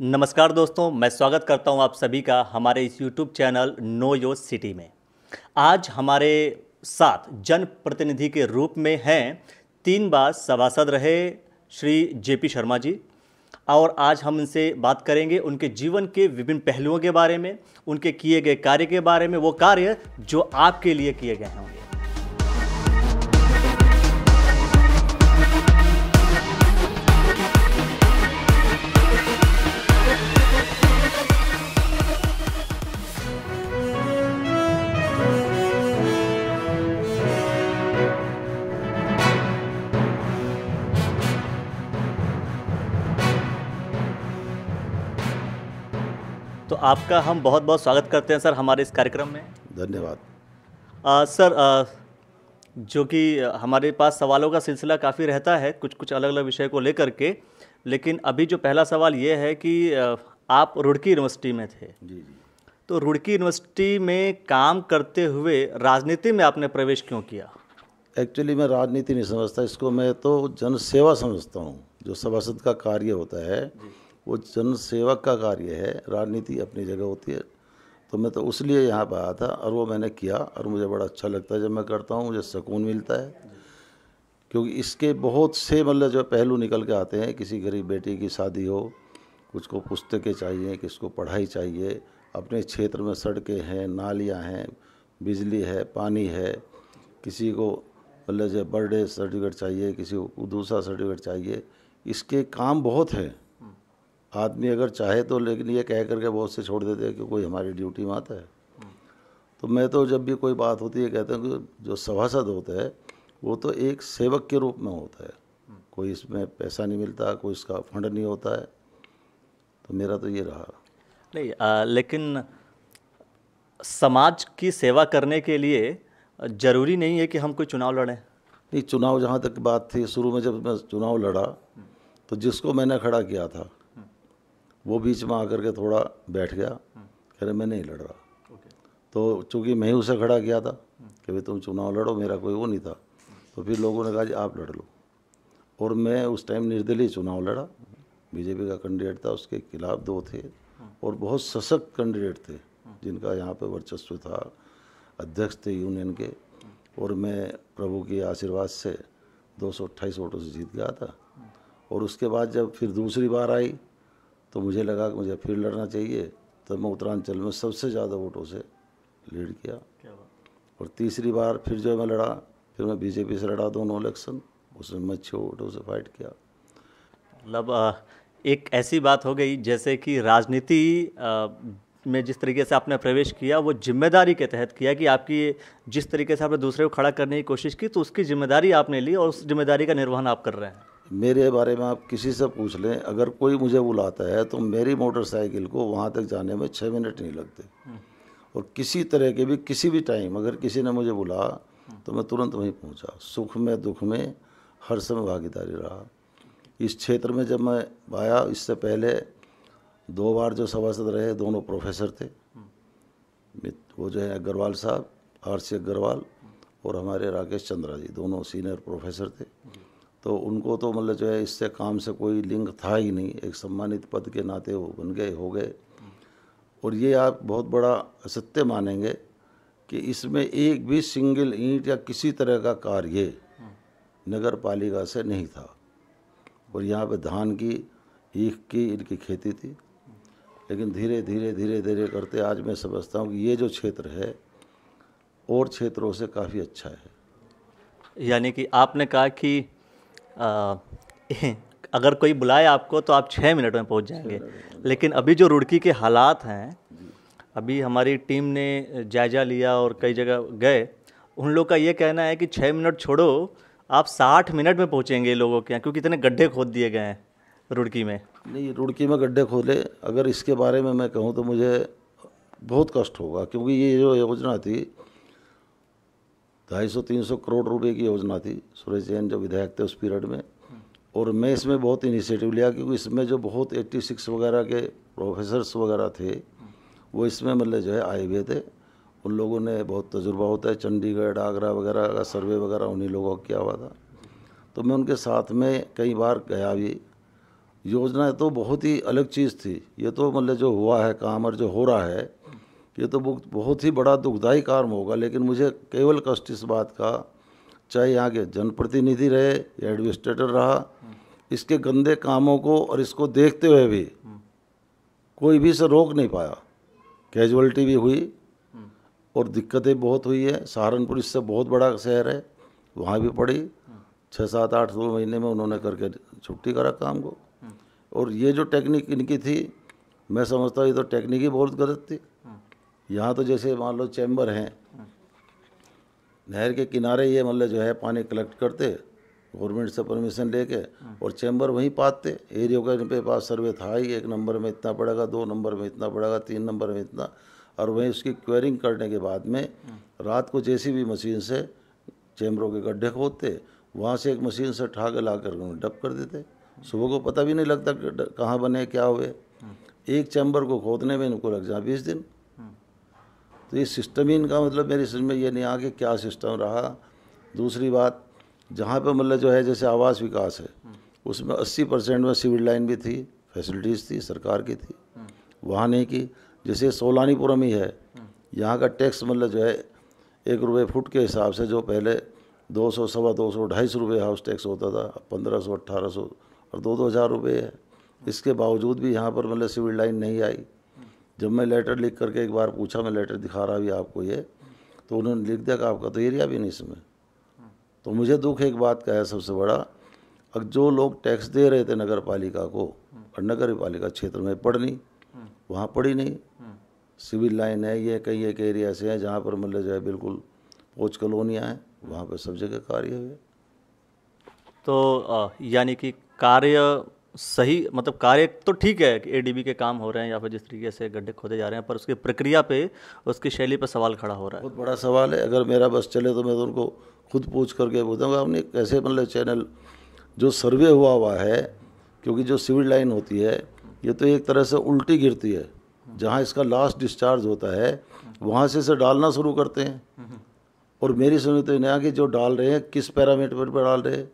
नमस्कार दोस्तों मैं स्वागत करता हूं आप सभी का हमारे इस YouTube channel Know Your City में आज हमारे साथ जनप्रतिनिधि के रूप में हैं तीन बार सभासद रहे श्री जेपी शर्मा जी और आज हम उनसे बात करेंगे उनके जीवन के विभिन्न पहलुओं के बारे में उनके किए गए कार्य के बारे में वो कार्य जो आपके लिए किए गए होंगे आपका हम बहुत बहुत स्वागत करते हैं सर हमारे इस कार्यक्रम में धन्यवाद सर आ, जो कि हमारे पास सवालों का सिलसिला काफ़ी रहता है कुछ कुछ अलग अलग विषय को लेकर के लेकिन अभी जो पहला सवाल ये है कि आप रुड़की यूनिवर्सिटी में थे जी जी तो रुड़की यूनिवर्सिटी में काम करते हुए राजनीति में आपने प्रवेश क्यों किया एक्चुअली मैं राजनीति नहीं समझता इसको मैं तो जनसेवा समझता हूँ जो सभासद का कार्य होता है वो जन सेवक का कार्य है राजनीति अपनी जगह होती है तो मैं तो उसलिए यहाँ पर आया था और वो मैंने किया और मुझे बड़ा अच्छा लगता है जब मैं करता हूँ मुझे सुकून मिलता है क्योंकि इसके बहुत से मतलब जो पहलू निकल के आते हैं किसी गरीब बेटी की शादी हो कुछ को पुस्तकें चाहिए किसको पढ़ाई चाहिए अपने क्षेत्र में सड़कें हैं नालियाँ हैं बिजली है पानी है किसी को मतलब जो बर्थडे सर्टिफिकेट चाहिए किसी को दूसरा सर्टिफिकेट चाहिए इसके काम बहुत हैं आदमी अगर चाहे तो लेकिन ये कह करके बहुत से छोड़ देते हैं कि कोई हमारी ड्यूटी में आता है तो मैं तो जब भी कोई बात होती है कहते हैं कि जो सभासद होता है वो तो एक सेवक के रूप में होता है कोई इसमें पैसा नहीं मिलता कोई इसका फंड नहीं होता है तो मेरा तो ये रहा नहीं आ, लेकिन समाज की सेवा करने के लिए ज़रूरी नहीं है कि हम कोई चुनाव लड़ें नहीं चुनाव जहाँ तक बात थी शुरू में जब मैं चुनाव लड़ा तो जिसको मैंने खड़ा किया था वो बीच में आकर के थोड़ा बैठ गया कह रहे मैं नहीं लड़ रहा तो चूँकि मैं ही उसे खड़ा किया था कि भाई तुम चुनाव लड़ो मेरा कोई वो नहीं था तो फिर लोगों ने कहा जी आप लड़ लो और मैं उस टाइम निर्दलीय चुनाव लड़ा बीजेपी का कैंडिडेट था उसके खिलाफ दो थे और बहुत सशक्त कैंडिडेट थे जिनका यहाँ पे वर्चस्व था अध्यक्ष थे यूनियन के और मैं प्रभु के आशीर्वाद से दो सौ वोटों से जीत गया था और उसके बाद जब फिर दूसरी बार आई तो मुझे लगा कि मुझे फिर लड़ना चाहिए तब मैं उत्तरांचल में सबसे ज़्यादा वोटों से लीड किया और तीसरी बार फिर जो मैं लड़ा फिर मैं बीजेपी से लड़ा दोनों इलेक्शन उसमें मैं अच्छे वोटों से फाइट किया मतलब एक ऐसी बात हो गई जैसे कि राजनीति में जिस तरीके से आपने प्रवेश किया वो जिम्मेदारी के तहत किया कि आपकी जिस तरीके से आपने दूसरे को खड़ा करने की कोशिश की तो उसकी जिम्मेदारी आपने ली और उस जिम्मेदारी का निर्वहन आप कर रहे हैं मेरे बारे में आप किसी से पूछ लें अगर कोई मुझे बुलाता है तो मेरी मोटरसाइकिल को वहाँ तक जाने में छः मिनट नहीं लगते और किसी तरह के भी किसी भी टाइम अगर किसी ने मुझे बुला तो मैं तुरंत वहीं पहुँचा सुख में दुख में हर समय भागीदारी रहा इस क्षेत्र में जब मैं आया इससे पहले दो बार जो सभासद रहे दोनों प्रोफेसर थे वो जो है अग्रवाल साहब आर सी अग्रवाल और हमारे राकेश चंद्रा जी दोनों सीनियर प्रोफेसर थे तो उनको तो मतलब जो है इससे काम से कोई लिंक था ही नहीं एक सम्मानित पद के नाते वो बन गए हो गए और ये आप बहुत बड़ा असत्य मानेंगे कि इसमें एक भी सिंगल ईंट या किसी तरह का कार्य नगर पालिका से नहीं था और यहाँ पे धान की ईख की इनकी खेती थी लेकिन धीरे धीरे धीरे धीरे करते आज मैं समझता हूँ कि ये जो क्षेत्र है और क्षेत्रों से काफ़ी अच्छा है यानी कि आपने कहा कि अगर कोई बुलाए आपको तो आप छः मिनट में पहुंच जाएंगे लेकिन अभी जो रुड़की के हालात हैं अभी हमारी टीम ने जायजा लिया और कई जगह गए उन लोग का ये कहना है कि छः मिनट छोड़ो आप साठ मिनट में पहुँचेंगे लोगों के यहाँ क्योंकि इतने गड्ढे खोद दिए गए हैं रुड़की में नहीं रुड़की में गड्ढे खोले अगर इसके बारे में मैं कहूँ तो मुझे बहुत कष्ट होगा क्योंकि ये जो योजना थी ढाई सौ तीन सौ करोड़ रुपए की योजना थी सुरेश जैन जो विधायक थे उस पीरियड में और मैं इसमें बहुत इनिशिएटिव लिया क्योंकि इसमें जो बहुत एट्टी सिक्स वगैरह के प्रोफेसर्स वगैरह थे वो इसमें मतलब जो है आए हुए थे उन लोगों ने बहुत तजुर्बा होता है चंडीगढ़ आगरा वगैरह का सर्वे वगैरह उन्हीं लोगों का किया हुआ था तो मैं उनके साथ में कई बार गया भी योजना तो बहुत ही अलग चीज़ थी ये तो मतलब जो हुआ है काम और जो हो रहा है ये तो बहुत ही बड़ा दुखदायी कार्य होगा लेकिन मुझे केवल कष्ट इस बात का चाहे यहाँ के जनप्रतिनिधि रहे या एडमिनिस्ट्रेटर रहा इसके गंदे कामों को और इसको देखते हुए भी कोई भी इसे रोक नहीं पाया कैजुअलिटी भी हुई और दिक्कतें बहुत हुई है सहारनपुर इससे बहुत बड़ा शहर है वहाँ भी पड़ी छः सात आठ दो महीने में उन्होंने करके छुट्टी करा काम को और ये जो टेक्निक इनकी थी मैं समझता हूँ ये तो टेक्निक ही बहुत गलत थी यहाँ तो जैसे मान लो चैम्बर हैं नहर के किनारे ये मतलब जो है पानी कलेक्ट करते गवर्नमेंट से परमिशन लेके और चैम्बर वहीं पाते एरियो का पे पास सर्वे था ही एक नंबर में इतना पड़ेगा दो नंबर में इतना पड़ेगा तीन नंबर में इतना और वहीं उसकी क्वेरिंग करने के बाद में रात को जैसी भी मशीन से चैम्बरों के गड्ढे खोदते वहाँ से एक मशीन से ठाक ला कर उन्हें डप कर देते सुबह को पता भी नहीं लगता कहाँ बने क्या हुए एक चैम्बर को खोदने में इनको लग जाए बीस दिन तो ये सिस्टम ही इनका मतलब मेरी समझ में ये नहीं आ कि क्या सिस्टम रहा दूसरी बात जहाँ पे मतलब जो है जैसे आवास विकास है उसमें 80 परसेंट में सिविल लाइन भी थी फैसिलिटीज़ थी सरकार की थी वहाँ नहीं की जैसे सोलानीपुरम ही है यहाँ का टैक्स मतलब जो है एक रुपये फुट के हिसाब से जो पहले दो सौ सवा दो सौ ढाई सौ रुपये हाउस टैक्स होता था पंद्रह सौ अट्ठारह सौ और दो दो हज़ार रुपये है इसके बावजूद भी यहाँ पर मतलब सिविल लाइन नहीं आई जब मैं लेटर लिख करके एक बार पूछा मैं लेटर दिखा रहा अभी आपको ये तो उन्होंने लिख दिया कि आपका तो एरिया भी नहीं इसमें तो मुझे दुख एक बात का है सबसे बड़ा अब जो लोग टैक्स दे रहे थे नगर पालिका को और नगर पालिका क्षेत्र में पढ़नी वहाँ पढ़ी नहीं सिविल लाइन है ये कई एक एरिया ऐसे हैं जहाँ पर मतलब जो है बिल्कुल पोच कलोनियाँ हैं वहाँ पर सब जगह कार्य हुए तो यानी कि कार्य सही मतलब कार्य तो ठीक है कि एडीबी के काम हो रहे हैं या फिर जिस तरीके से गड्ढे खोदे जा रहे हैं पर उसकी प्रक्रिया पे उसकी शैली पर सवाल खड़ा हो रहा है बहुत बड़ा सवाल है अगर मेरा बस चले तो मैं तो उनको खुद पूछ करके बोलता आपने कैसे मतलब चैनल जो सर्वे हुआ हुआ है क्योंकि जो सिविल लाइन होती है ये तो एक तरह से उल्टी गिरती है जहाँ इसका लास्ट डिस्चार्ज होता है वहाँ से इसे डालना शुरू करते हैं और मेरी समझ तो नहीं आ कि जो डाल रहे हैं किस पैरामीटर पर डाल रहे हैं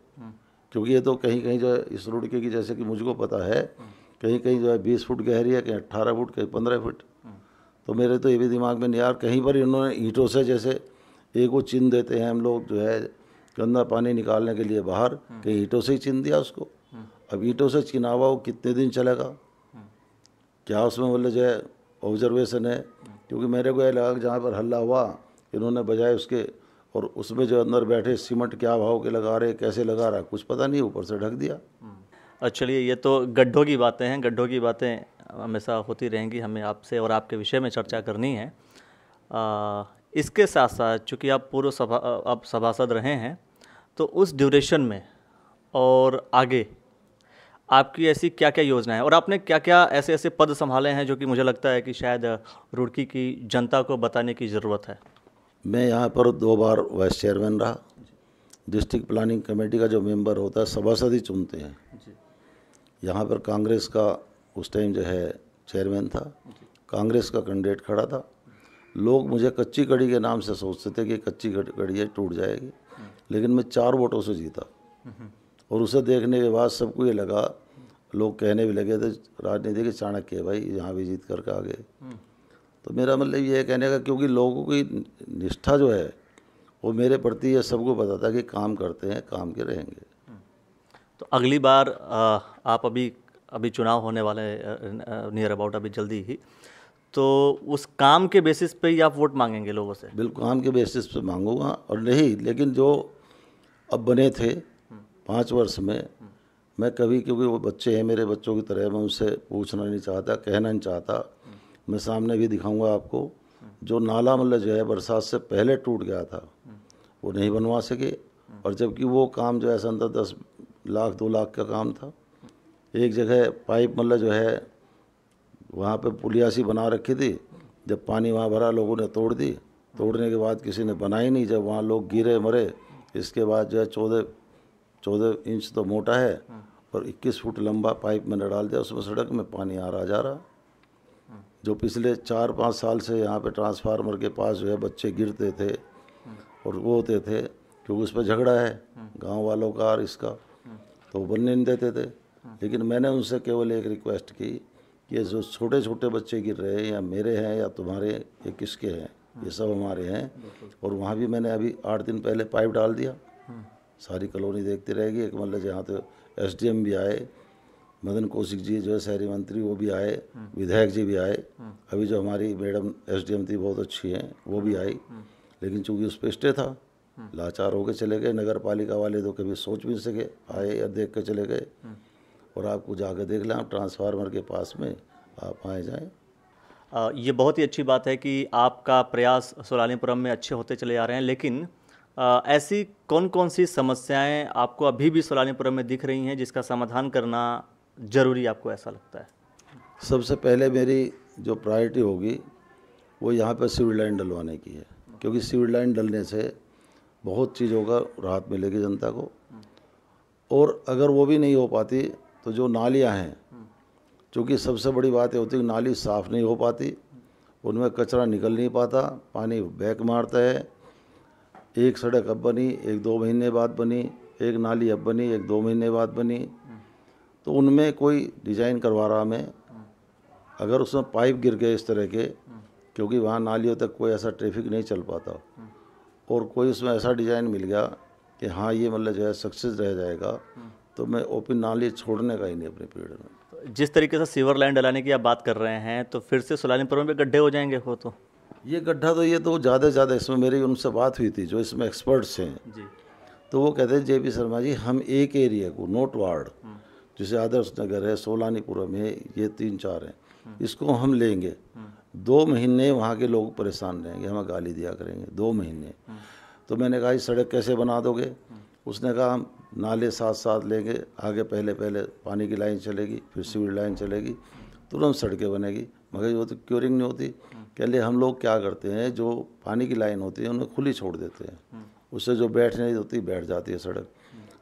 क्योंकि ये तो कहीं कहीं जो है इस रोड के कि जैसे कि मुझको पता है कहीं कहीं जो है बीस फुट गहरी है कहीं अट्ठारह फुट कहीं पंद्रह फुट तो मेरे तो ये भी दिमाग में नहीं यार कहीं पर इन्होंने ईंटों से जैसे एक वो चिन्ह देते हैं हम लोग जो है गंदा पानी निकालने के लिए बाहर कहीं ईंटों से ही चिन्ह दिया उसको अब ईंटों से चिनावा वो कितने दिन चलेगा क्या उसमें बोले जो है ऑब्जर्वेशन है क्योंकि मेरे को यह लगा कि जहाँ पर हल्ला हुआ इन्होंने बजाय उसके और उसमें जो अंदर बैठे सीमेंट क्या भाव के लगा रहे कैसे लगा रहा कुछ पता नहीं ऊपर से ढक दिया अच्छा चलिए ये तो गड्ढों की बातें हैं गड्ढों की बातें हमेशा होती रहेंगी हमें आपसे और आपके विषय में चर्चा करनी है आ, इसके साथ साथ चूँकि आप पूर्व सभा आप सभासद रहे हैं तो उस ड्यूरेशन में और आगे आपकी ऐसी क्या क्या योजना है और आपने क्या क्या ऐसे ऐसे पद संभाले हैं जो कि मुझे लगता है कि शायद रुड़की की जनता को बताने की ज़रूरत है मैं यहाँ पर दो बार वाइस चेयरमैन रहा डिस्ट्रिक्ट प्लानिंग कमेटी का जो मेंबर होता है सभासद ही चुनते हैं यहाँ पर कांग्रेस का उस टाइम जो है चेयरमैन था कांग्रेस का कैंडिडेट खड़ा था लोग मुझे कच्ची कड़ी के नाम से सोचते थे कि कच्ची कड़ी है टूट जाएगी हम्म। लेकिन मैं चार वोटों से जीता हम्म। और उसे देखने के बाद सबको ये लगा लोग कहने भी लगे थे राजनीति के चाणक्य भाई यहाँ भी जीत करके आ गए हम्म। तो मेरा मतलब ये है कहने का क्योंकि लोगों की निष्ठा जो है वो मेरे प्रति यह सबको बताता है कि काम करते हैं काम के रहेंगे तो अगली बार आप अभी अभी चुनाव होने वाले नियर अबाउट अभी जल्दी ही तो उस काम के बेसिस पे ही आप वोट मांगेंगे लोगों से बिल्कुल काम के बेसिस पे मांगूंगा और नहीं लेकिन जो अब बने थे पाँच वर्ष में मैं कभी क्योंकि वो बच्चे हैं मेरे बच्चों की तरह मैं उनसे पूछना नहीं चाहता कहना नहीं चाहता मैं सामने भी दिखाऊंगा आपको जो नाला मतलब जो है बरसात से पहले टूट गया था वो नहीं बनवा सके और जबकि वो काम जो है सन दस लाख दो लाख का काम था एक जगह पाइप मतलब जो है वहाँ पे पुलिया सी बना रखी थी जब पानी वहाँ भरा लोगों ने तोड़ दी तोड़ने के बाद किसी ने बनाई नहीं जब वहाँ लोग गिरे मरे इसके बाद जो है चौदह चौदह इंच तो मोटा है और 21 फुट लंबा पाइप मैंने डाल दिया उसमें सड़क में पानी आ रहा जा रहा जो पिछले चार पाँच साल से यहाँ पे ट्रांसफार्मर के पास जो है बच्चे गिरते थे और वो होते थे क्योंकि उस पर झगड़ा है गांव वालों का और इसका तो वो बनने नहीं देते थे लेकिन मैंने उनसे केवल एक रिक्वेस्ट की कि जो छोटे छोटे बच्चे गिर रहे हैं या मेरे हैं या तुम्हारे ये किसके हैं ये सब हमारे हैं और वहाँ भी मैंने अभी आठ दिन पहले पाइप डाल दिया हम्म। सारी कॉलोनी देखती रहेगी एक मतलब जहाँ तो एस भी आए मदन कौशिक जी जो है शहरी मंत्री वो भी आए विधायक जी भी आए अभी जो हमारी मैडम एस डी एम थी बहुत अच्छी हैं वो भी आई लेकिन चूंकि उस पर स्टे था लाचार होकर चले गए नगर पालिका वाले तो कभी सोच भी सके आए या देख के चले गए और आपको जाकर देख लें आप ट्रांसफार्मर के पास में आप आए जाएँ ये बहुत ही अच्छी बात है कि आपका प्रयास सोलानीपुरम में अच्छे होते चले जा रहे हैं लेकिन आ, ऐसी कौन कौन सी समस्याएं आपको अभी भी सोलानीपुरम में दिख रही हैं जिसका समाधान करना ज़रूरी आपको ऐसा लगता है सबसे पहले मेरी जो प्रायोरिटी होगी वो यहाँ पर सिविल लाइन डलवाने की है क्योंकि सिविल लाइन डलने से बहुत चीज़ों का राहत मिलेगी जनता को और अगर वो भी नहीं हो पाती तो जो नालियाँ हैं चूँकि सबसे बड़ी बात यह होती है कि नाली साफ़ नहीं हो पाती उनमें कचरा निकल नहीं पाता पानी बैक मारता है एक सड़क अब बनी एक दो महीने बाद बनी एक नाली अब बनी एक दो महीने बाद बनी तो उनमें कोई डिजाइन करवा रहा मैं अगर उसमें पाइप गिर गए इस तरह के क्योंकि वहाँ नालियों तक कोई ऐसा ट्रैफिक नहीं चल पाता और कोई उसमें ऐसा डिज़ाइन मिल गया कि हाँ ये मतलब जो है सक्सेस रह जाएगा तो मैं ओपन नाली छोड़ने का ही नहीं अपने पीरियड में तो जिस तरीके से सीवर लाइन डलाने की आप बात कर रहे हैं तो फिर से सोलानीपुर में गड्ढे हो जाएंगे हो तो ये गड्ढा तो ये तो ज़्यादा से ज़्यादा इसमें मेरी उनसे बात हुई थी जो इसमें एक्सपर्ट्स हैं तो वो कहते हैं जे पी शर्मा जी हम एक एरिया को नोट वार्ड हम्म। जैसे आदर्श नगर है सोलानीपुरम है ये तीन चार हैं इसको हम लेंगे दो महीने वहाँ के लोग परेशान रहेंगे हमें गाली दिया करेंगे दो महीने तो मैंने कहा सड़क कैसे बना दोगे उसने कहा हम नाले साथ साथ लेंगे आगे पहले पहले पानी की लाइन चलेगी फिर सीवर लाइन चलेगी तुरंत सड़कें बनेगी मगर वो तो क्योरिंग नहीं होती कह लिए हम लोग क्या करते हैं जो पानी की लाइन होती है उन्हें खुली छोड़ देते हैं उससे जो बैठने होती बैठ जाती है सड़क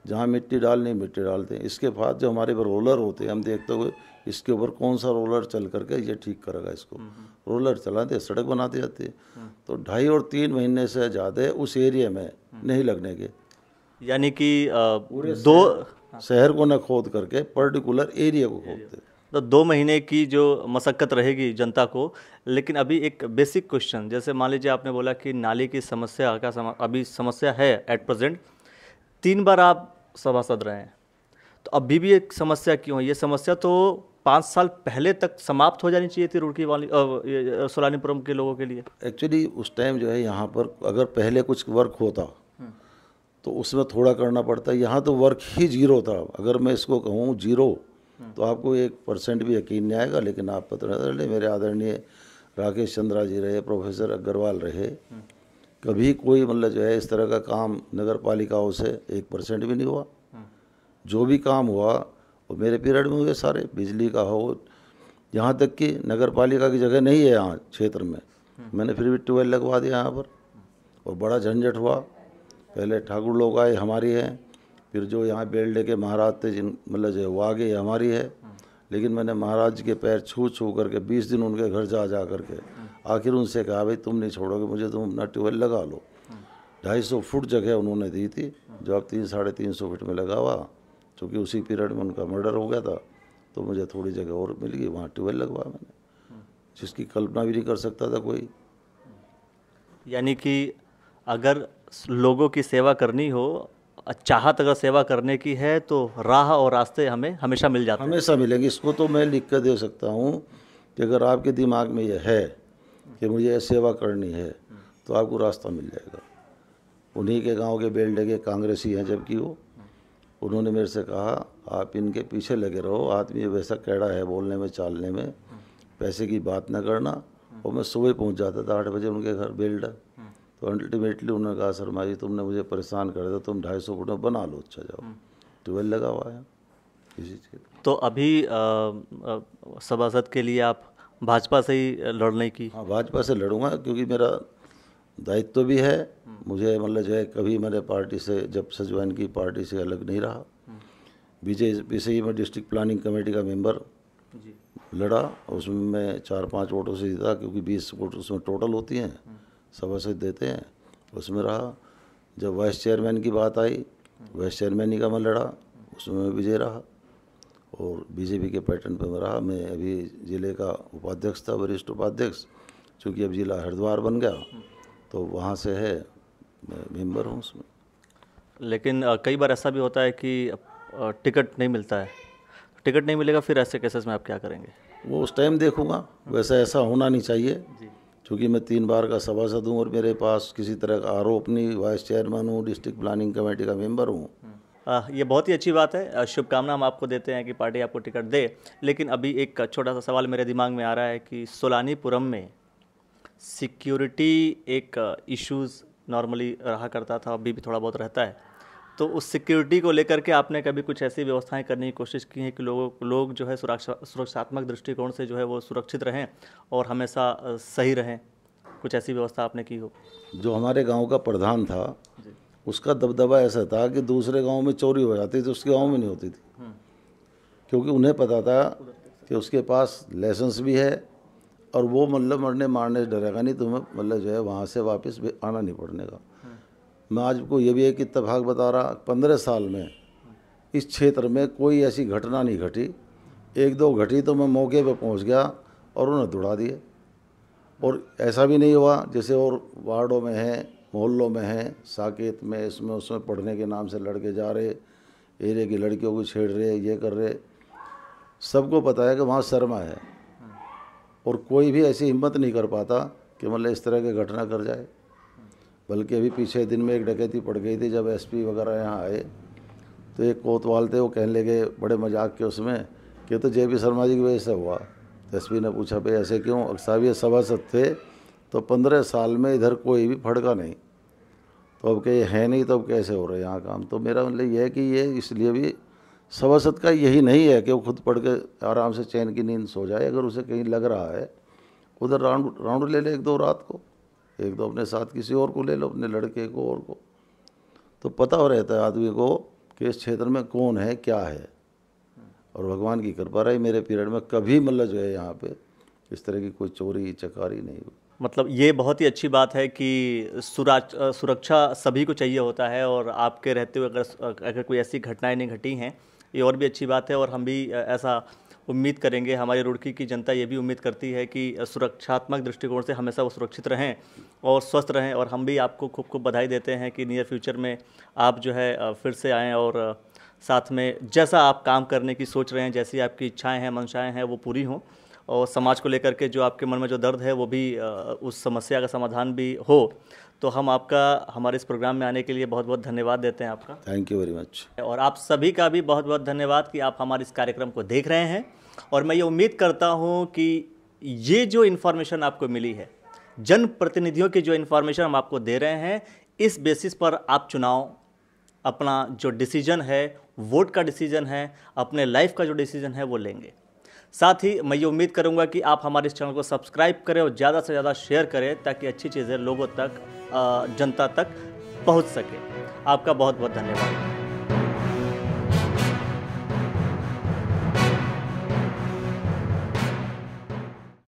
जहाँ मिट्टी डालनी मिट्टी डालते हैं इसके बाद जो हमारे रोलर होते हैं हम देखते हुए इसके ऊपर कौन सा रोलर चल करके ये ठीक करेगा इसको हम्म, हम्म। रोलर चलाते सड़क बनाते जाते हैं हम्म। तो ढाई और तीन महीने से ज़्यादा उस एरिया में नहीं लगने के यानी कि दो हाँ। शहर को न खोद करके पर्टिकुलर एरिया को खोदते तो दो महीने की जो मशक्क़त रहेगी जनता को लेकिन अभी एक बेसिक क्वेश्चन जैसे मान लीजिए आपने बोला कि नाली की समस्या का अभी समस्या है एट प्रेजेंट तीन बार आप सभासद रहे हैं तो अभी भी एक समस्या क्यों है ये समस्या तो पाँच साल पहले तक समाप्त हो जानी चाहिए थी रुड़की वाली सोलानीपुरम के लोगों के लिए एक्चुअली उस टाइम जो है यहाँ पर अगर पहले कुछ वर्क होता हम्म। तो उसमें थोड़ा करना पड़ता है यहाँ तो वर्क ही जीरो था अगर मैं इसको कहूँ जीरो हम्म। तो आपको एक परसेंट भी यकीन नहीं आएगा लेकिन आप पता मेरे आदरणीय राकेश चंद्रा जी रहे प्रोफेसर अग्रवाल रहे हम्म। कभी कोई मतलब जो है इस तरह का काम नगर पालिकाओं से एक परसेंट भी नहीं हुआ जो भी काम हुआ वो मेरे पीरियड में हुए सारे बिजली का हो यहाँ तक कि नगर पालिका की जगह नहीं है यहाँ क्षेत्र में मैंने फिर भी ट्यूबवेल लगवा दिया यहाँ पर और बड़ा झंझट हुआ पहले ठाकुर लोग आए हमारी है फिर जो यहाँ बेल्डे के महाराज थे जिन मतलब जो वो आ गए हमारी है लेकिन मैंने महाराज के पैर छू छू करके बीस दिन उनके घर जा जा करके आखिर उनसे कहा भाई तुम नहीं छोड़ोगे मुझे तुम अपना ट्यूबवेल लगा लो ढाई सौ फुट जगह उन्होंने दी थी जो अब तीन साढ़े तीन सौ फिट में लगा हुआ चूँकि उसी पीरियड में उनका मर्डर हो गया था तो मुझे थोड़ी जगह और मिल गई वहाँ ट्यूबवेल लगवाया मैंने जिसकी कल्पना भी नहीं कर सकता था कोई यानी कि अगर लोगों की सेवा करनी हो चाहत अगर सेवा करने की है तो राह और रास्ते हमें हमेशा मिल जाते हैं हमेशा मिलेंगे इसको तो मैं लिख कर दे सकता हूँ कि अगर आपके दिमाग में यह है कि मुझे सेवा करनी है तो आपको रास्ता मिल जाएगा उन्हीं के गांव के बेल्डे के कांग्रेसी हैं जबकि वो उन्होंने मेरे से कहा आप इनके पीछे लगे रहो आदमी वैसा कैड़ा है बोलने में चालने में पैसे की बात ना करना और मैं सुबह पहुंच जाता था आठ बजे उनके घर बेल्ट तो अल्टीमेटली उन्होंने कहा सर जी तुमने मुझे परेशान कर दिया तुम ढाई सौ फुट में बना लो अच्छा जाओ ट्यूबवेल लगा हुआ है इसी चीज़ तो अभी सभासद के लिए आप भाजपा से ही लड़ने की हाँ भाजपा से लड़ूंगा क्योंकि मेरा दायित्व तो भी है मुझे मतलब जो है कभी मैंने पार्टी से जब से ज्वाइन की पार्टी से अलग नहीं रहा बीजेपी से ही मैं डिस्ट्रिक्ट प्लानिंग कमेटी का मेंबर लड़ा उसमें मैं चार पांच वोटों से जीता क्योंकि बीस वोट उसमें टोटल होती हैं सभासद देते हैं उसमें रहा जब वाइस चेयरमैन की बात आई वाइस चेयरमैन ही का मैं लड़ा उसमें मैं विजय रहा और बीजेपी के पैटर्न पर मैं रहा मैं अभी ज़िले का उपाध्यक्ष था वरिष्ठ उपाध्यक्ष चूँकि अब ज़िला हरिद्वार बन गया तो वहाँ से है मैं मेम्बर हूँ उसमें लेकिन कई बार ऐसा भी होता है कि टिकट नहीं मिलता है टिकट नहीं मिलेगा फिर ऐसे केसेस में आप क्या करेंगे वो उस टाइम देखूंगा वैसा ऐसा होना नहीं चाहिए चूँकि मैं तीन बार का सभासद हूँ और मेरे पास किसी तरह का आरोप नहीं वाइस चेयरमैन हूँ डिस्ट्रिक्ट प्लानिंग कमेटी का मेम्बर हूँ ये बहुत ही अच्छी बात है शुभकामना हम आपको देते हैं कि पार्टी आपको टिकट दे लेकिन अभी एक छोटा सा सवाल मेरे दिमाग में आ रहा है कि सोलानीपुरम में सिक्योरिटी एक इश्यूज़ नॉर्मली रहा करता था अभी भी थोड़ा बहुत रहता है तो उस सिक्योरिटी को लेकर के आपने कभी कुछ ऐसी व्यवस्थाएं करने की कोशिश की है कि लोगों लोग जो है सुरक्षा सुरक्षात्मक दृष्टिकोण से जो है वो सुरक्षित रहें और हमेशा सही रहें कुछ ऐसी व्यवस्था आपने की हो जो हमारे गांव का प्रधान था उसका दबदबा ऐसा था कि दूसरे गांव में चोरी हो जाती तो उसके गांव में नहीं होती थी हम्म। क्योंकि उन्हें पता था कि उसके पास लाइसेंस भी है और वो मतलब मरने मारने डरेगा नहीं तुम्हें तो मतलब जो है वहाँ से वापस आना नहीं पड़ने का मैं आज को ये भी एक इतफाक बता रहा पंद्रह साल में इस क्षेत्र में कोई ऐसी घटना नहीं घटी एक दो घटी तो मैं मौके पर पहुंच गया और उन्हें दौड़ा दिए और ऐसा भी नहीं हुआ जैसे और वार्डों में है मोहल्लों में है साकेत में इसमें उसमें पढ़ने के नाम से लड़के जा रहे एरिए की लड़कियों को छेड़ रहे ये कर रहे सबको पता है कि वहाँ शर्मा है और कोई भी ऐसी हिम्मत नहीं कर पाता कि मतलब इस तरह की घटना कर जाए बल्कि अभी पीछे दिन में एक डकैती पड़ गई थी जब एसपी वगैरह यहाँ आए तो एक कोतवाल थे वो कहने लगे बड़े मजाक के उसमें कि तो जे पी शर्मा जी की वजह से हुआ तो एस ने पूछा भाई ऐसे क्यों अक्सर ये सभासद थे तो पंद्रह साल में इधर कोई भी फड़का नहीं तो अब कहे है नहीं तो अब कैसे हो रहा है यहाँ काम तो मेरा मतलब यह है कि ये इसलिए भी सभासद का यही नहीं है कि वो खुद पढ़ के आराम से चैन की नींद सो जाए अगर उसे कहीं लग रहा है उधर राउंड राउंड ले ले एक दो रात को एक तो अपने साथ किसी और को ले लो अपने लड़के को और को तो पता हो रहता है आदमी को कि इस क्षेत्र में कौन है क्या है और भगवान की कृपा रही मेरे पीरियड में कभी मतलब जो है यहाँ पे इस तरह की कोई चोरी चकारी नहीं हुई मतलब ये बहुत ही अच्छी बात है कि सुरा सुरक्षा सभी को चाहिए होता है और आपके रहते हुए अगर अगर कोई ऐसी घटनाएं नहीं घटी हैं ये और भी अच्छी बात है और हम भी ऐसा उम्मीद करेंगे हमारे रुड़की की जनता ये भी उम्मीद करती है कि सुरक्षात्मक दृष्टिकोण से हमेशा वो सुरक्षित रहें और स्वस्थ रहें और हम भी आपको खूब खूब बधाई देते हैं कि नियर फ्यूचर में आप जो है फिर से आएँ और साथ में जैसा आप काम करने की सोच रहे हैं जैसी आपकी इच्छाएं हैं मंशाएं हैं वो पूरी हों और समाज को लेकर के जो आपके मन में जो दर्द है वो भी उस समस्या का समाधान भी हो तो हम आपका हमारे इस प्रोग्राम में आने के लिए बहुत बहुत धन्यवाद देते हैं आपका थैंक यू वेरी मच और आप सभी का भी बहुत बहुत धन्यवाद कि आप हमारे इस कार्यक्रम को देख रहे हैं और मैं ये उम्मीद करता हूँ कि ये जो इन्फॉर्मेशन आपको मिली है जनप्रतिनिधियों की जो इन्फॉर्मेशन हम आपको दे रहे हैं इस बेसिस पर आप चुनाव अपना जो डिसीजन है वोट का डिसीजन है अपने लाइफ का जो डिसीजन है वो लेंगे साथ ही मैं ये उम्मीद करूँगा कि आप हमारे इस चैनल को सब्सक्राइब करें और ज़्यादा से ज़्यादा शेयर करें ताकि अच्छी चीज़ें लोगों तक जनता तक पहुँच सके आपका बहुत बहुत धन्यवाद